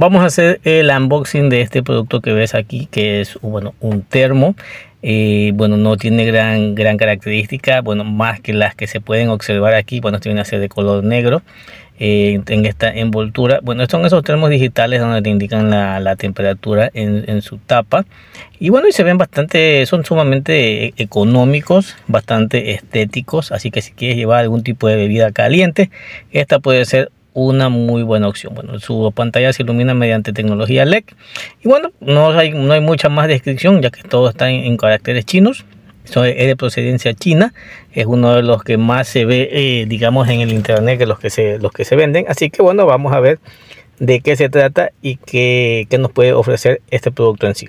Vamos a hacer el unboxing de este producto que ves aquí, que es bueno, un termo. Eh, bueno, no tiene gran, gran característica, bueno, más que las que se pueden observar aquí, bueno, este viene a ser de color negro eh, en esta envoltura. Bueno, son esos termos digitales donde te indican la, temperatura en, en, su tapa. Y bueno, y se ven bastante, son sumamente económicos, bastante estéticos, así que si quieres llevar algún tipo de bebida caliente, esta puede ser una muy buena opción. Bueno, su pantalla se ilumina mediante tecnología LED. Y bueno, no hay, no hay mucha más descripción, ya que todo está en, caracteres chinos. es de procedencia china, es uno de los que más se ve, eh, digamos, en el internet que los que, se, los que se venden. Así que bueno, vamos a ver de qué se trata y qué nos puede ofrecer este producto en sí.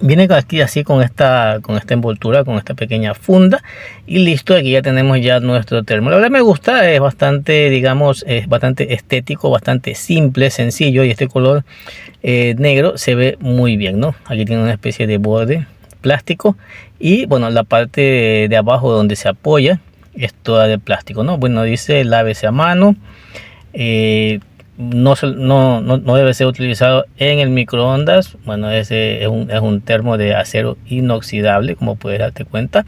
Viene aquí así con esta, con esta envoltura, con esta pequeña funda y listo, aquí ya tenemos ya nuestro termo. La verdad me gusta, es bastante, digamos, es bastante estético, bastante simple, sencillo y este color eh, negro se ve muy bien, ¿no? Aquí tiene una especie de borde plástico y bueno, la parte de abajo donde se apoya es toda de plástico, ¿no? Bueno, dice lávese a mano. Eh, no, debe ser utilizado en el microondas. Bueno, ese es un, termo de acero inoxidable, como puedes darte cuenta.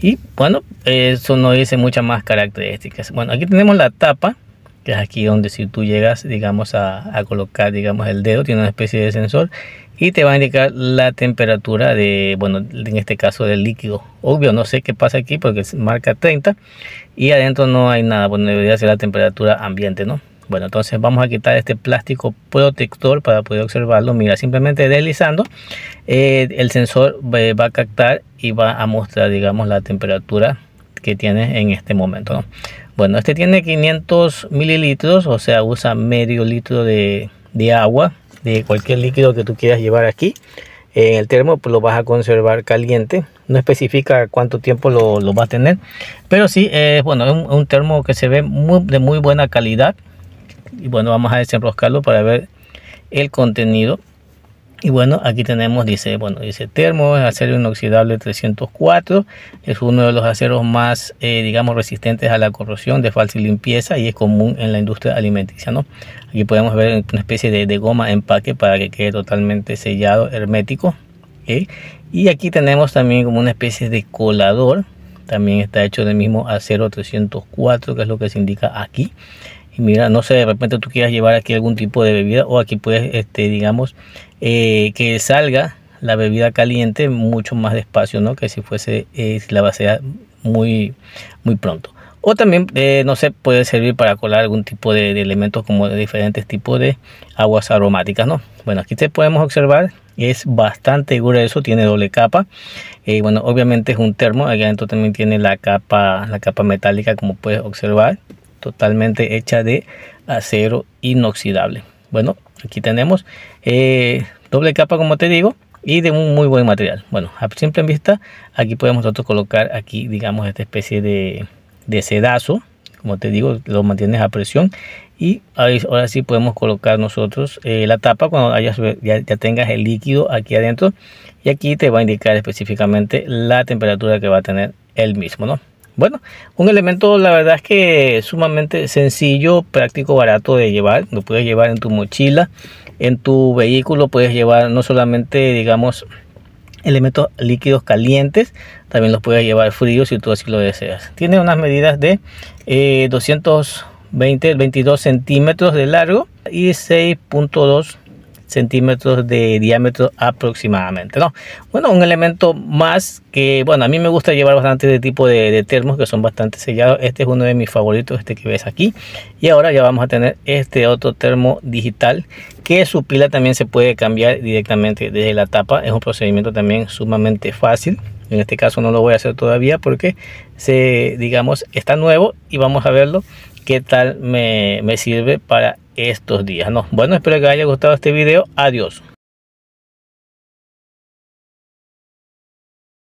Y bueno, eso no dice muchas más características. Bueno, aquí tenemos la tapa, que es aquí donde si tú llegas, digamos, a, a colocar, digamos, el dedo, tiene una especie de sensor y te va a indicar la temperatura de, bueno, en este caso del líquido. Obvio, no sé qué pasa aquí porque marca 30 y adentro no hay nada, bueno, debería ser la temperatura ambiente, ¿no? Bueno, entonces vamos a quitar este plástico protector para poder observarlo. Mira, simplemente deslizando, eh, el sensor eh, va a captar y va a mostrar, digamos, la temperatura que tiene en este momento. Bueno, este tiene 500 mililitros, o sea, usa medio litro de, agua, de cualquier líquido que tú quieras llevar aquí. En el termo pues, lo vas a conservar caliente. No especifica cuánto tiempo lo, va a tener, pero sí, eh, bueno, es un, termo que se ve de muy buena calidad y bueno vamos a desenroscarlo para ver el contenido y bueno aquí tenemos dice bueno dice termo es acero inoxidable 304 es uno de los aceros más eh, digamos resistentes a la corrosión de falsa limpieza y es común en la industria alimenticia no aquí podemos ver una especie de, goma empaque para que quede totalmente sellado hermético y aquí tenemos también como una especie de colador también está hecho del mismo acero 304 que es lo que se indica aquí mira, no sé, de repente tú quieras llevar aquí algún tipo de bebida o aquí puedes, este, digamos, eh, que salga la bebida caliente mucho más despacio, ¿no? Que si fuese eh, la base muy, muy pronto. O también, eh, no sé, puede servir para colar algún tipo de, elementos como diferentes tipos de aguas aromáticas, ¿no? Bueno, aquí te podemos observar, es bastante grueso, tiene doble capa. bueno, obviamente es un termo, aquí adentro también tiene la capa, la capa metálica como puedes observar totalmente hecha de acero inoxidable. Bueno, aquí tenemos eh, doble capa, como te digo, y de un muy buen material. Bueno, a simple vista, aquí podemos nosotros colocar aquí, digamos, esta especie de, sedazo, como te digo, lo mantienes a presión y ahora sí podemos colocar nosotros eh, la tapa cuando ya, ya, tengas el líquido aquí adentro y aquí te va a indicar específicamente la temperatura que va a tener el mismo, ¿no? Bueno, un elemento la verdad es que sumamente sencillo, práctico, barato de llevar. Lo puedes llevar en tu mochila, en tu vehículo puedes llevar no solamente, digamos, elementos líquidos calientes, también los puedes llevar fríos si tú así lo deseas. Tiene unas medidas de 220, eh, 22 centímetros de largo y 6.2 centímetros de diámetro aproximadamente, ¿no? Bueno, un elemento más que, bueno, a mí me gusta llevar bastante este de tipo de, termos que son bastante sellados. Este es uno de mis favoritos, este que ves aquí. Y ahora ya vamos a tener este otro termo digital que su pila también se puede cambiar directamente desde la tapa. Es un procedimiento también sumamente fácil. En este caso no lo voy a hacer todavía porque se, digamos, está nuevo y vamos a verlo qué tal me, me sirve para estos días. No, bueno, espero que les haya gustado este video. Adiós.